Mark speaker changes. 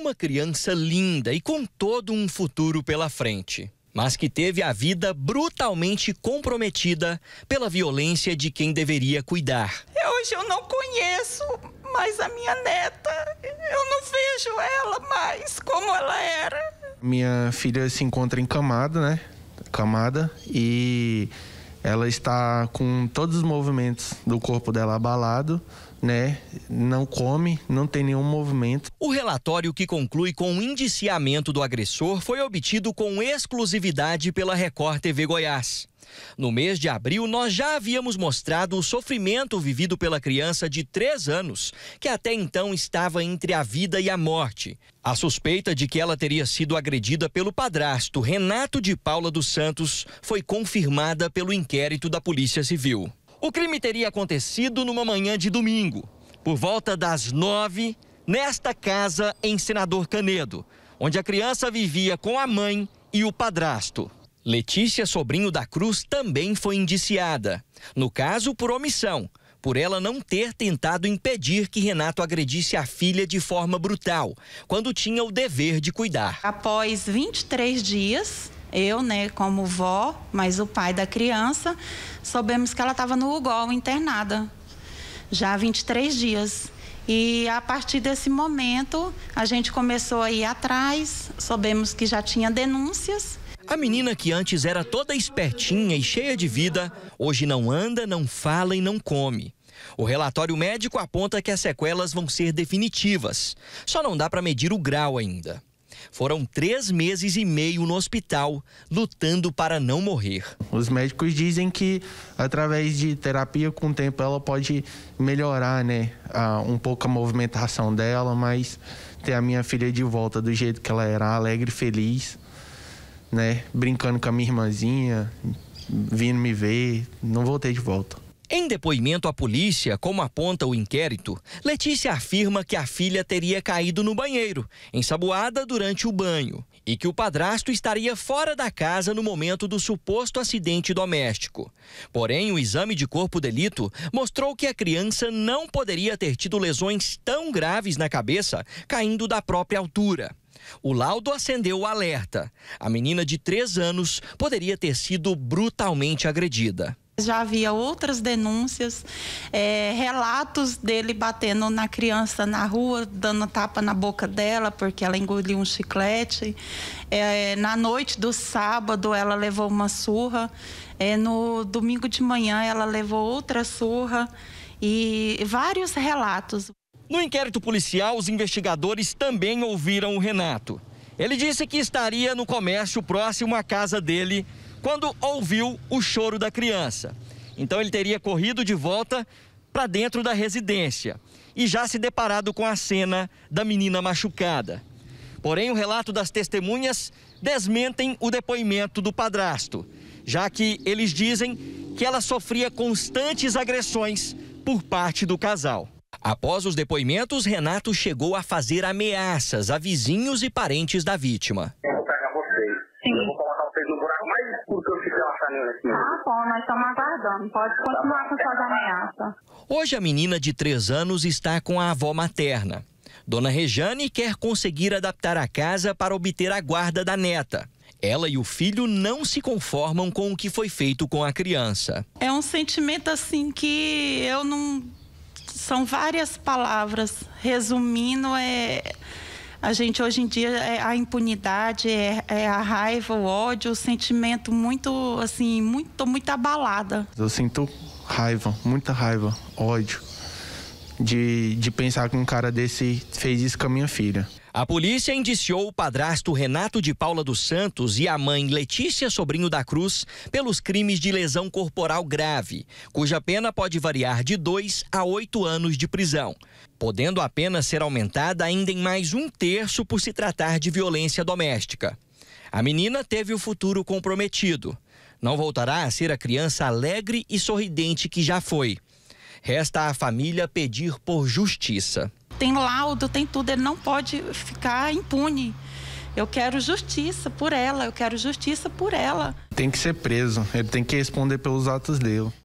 Speaker 1: uma criança linda e com todo um futuro pela frente, mas que teve a vida brutalmente comprometida pela violência de quem deveria cuidar.
Speaker 2: É, hoje eu não conheço mais a minha neta, eu não vejo ela mais como ela era.
Speaker 3: Minha filha se encontra encamada, né? Camada e ela está com todos os movimentos do corpo dela abalado né? Não come, não tem nenhum movimento.
Speaker 1: O relatório que conclui com o indiciamento do agressor foi obtido com exclusividade pela Record TV Goiás. No mês de abril, nós já havíamos mostrado o sofrimento vivido pela criança de 3 anos, que até então estava entre a vida e a morte. A suspeita de que ela teria sido agredida pelo padrasto Renato de Paula dos Santos foi confirmada pelo inquérito da Polícia Civil. O crime teria acontecido numa manhã de domingo, por volta das nove, nesta casa em Senador Canedo, onde a criança vivia com a mãe e o padrasto. Letícia Sobrinho da Cruz também foi indiciada, no caso por omissão, por ela não ter tentado impedir que Renato agredisse a filha de forma brutal, quando tinha o dever de cuidar.
Speaker 2: Após 23 dias, eu, né, como vó, mas o pai da criança, soubemos que ela estava no UGOL internada já há 23 dias. E a partir desse momento, a gente começou a ir atrás, soubemos que já tinha denúncias.
Speaker 1: A menina que antes era toda espertinha e cheia de vida, hoje não anda, não fala e não come. O relatório médico aponta que as sequelas vão ser definitivas. Só não dá para medir o grau ainda. Foram três meses e meio no hospital, lutando para
Speaker 3: não morrer. Os médicos dizem que através de terapia, com o tempo, ela pode melhorar, né? um pouco a movimentação dela, mas ter a minha filha de volta do jeito que ela era, alegre, feliz, né? Brincando com a minha irmãzinha, vindo me ver, não voltei de volta.
Speaker 1: Em depoimento à polícia, como aponta o inquérito, Letícia afirma que a filha teria caído no banheiro, ensaboada durante o banho, e que o padrasto estaria fora da casa no momento do suposto acidente doméstico. Porém, o exame de corpo-delito mostrou que a criança não poderia ter tido lesões tão graves na cabeça caindo da própria altura. O laudo acendeu o alerta. A menina de 3 anos poderia ter sido brutalmente agredida.
Speaker 2: Já havia outras denúncias, é, relatos dele batendo na criança na rua, dando tapa na boca dela porque ela engoliu um chiclete. É, na noite do sábado ela levou uma surra. É, no domingo de manhã ela levou outra surra e vários relatos.
Speaker 1: No inquérito policial, os investigadores também ouviram o Renato. Ele disse que estaria no comércio próximo à casa dele quando ouviu o choro da criança. Então ele teria corrido de volta para dentro da residência e já se deparado com a cena da menina machucada. Porém, o relato das testemunhas desmentem o depoimento do padrasto, já que eles dizem que ela sofria constantes agressões por parte do casal. Após os depoimentos, Renato chegou a fazer ameaças a vizinhos e parentes da vítima.
Speaker 3: assim.
Speaker 2: Tá bom, nós estamos aguardando. Pode continuar com suas ameaças.
Speaker 1: Hoje a menina de 3 anos está com a avó materna. Dona Rejane quer conseguir adaptar a casa para obter a guarda da neta. Ela e o filho não se conformam com o que foi feito com a criança.
Speaker 2: É um sentimento assim que eu não. São várias palavras. Resumindo, é a gente hoje em dia é a impunidade, é, é, a raiva, o ódio, o sentimento muito assim, muito muito abalada.
Speaker 3: Eu sinto raiva, muita raiva, ódio de, de pensar que um cara desse fez isso com a minha filha. A
Speaker 1: polícia indiciou o padrasto Renato de Paula dos Santos e a mãe Letícia Sobrinho da Cruz pelos crimes de lesão corporal grave, cuja pena pode variar de dois a oito anos de prisão, podendo a pena ser aumentada ainda em mais um terço por se tratar de violência doméstica. A menina teve o futuro comprometido. Não voltará a ser a criança alegre e sorridente que já foi. Resta à família pedir por justiça
Speaker 2: tem laudo, tem tudo, ele não pode ficar impune. Eu quero justiça por ela, eu quero justiça por ela.
Speaker 3: Tem que ser preso, ele tem que responder pelos atos dele.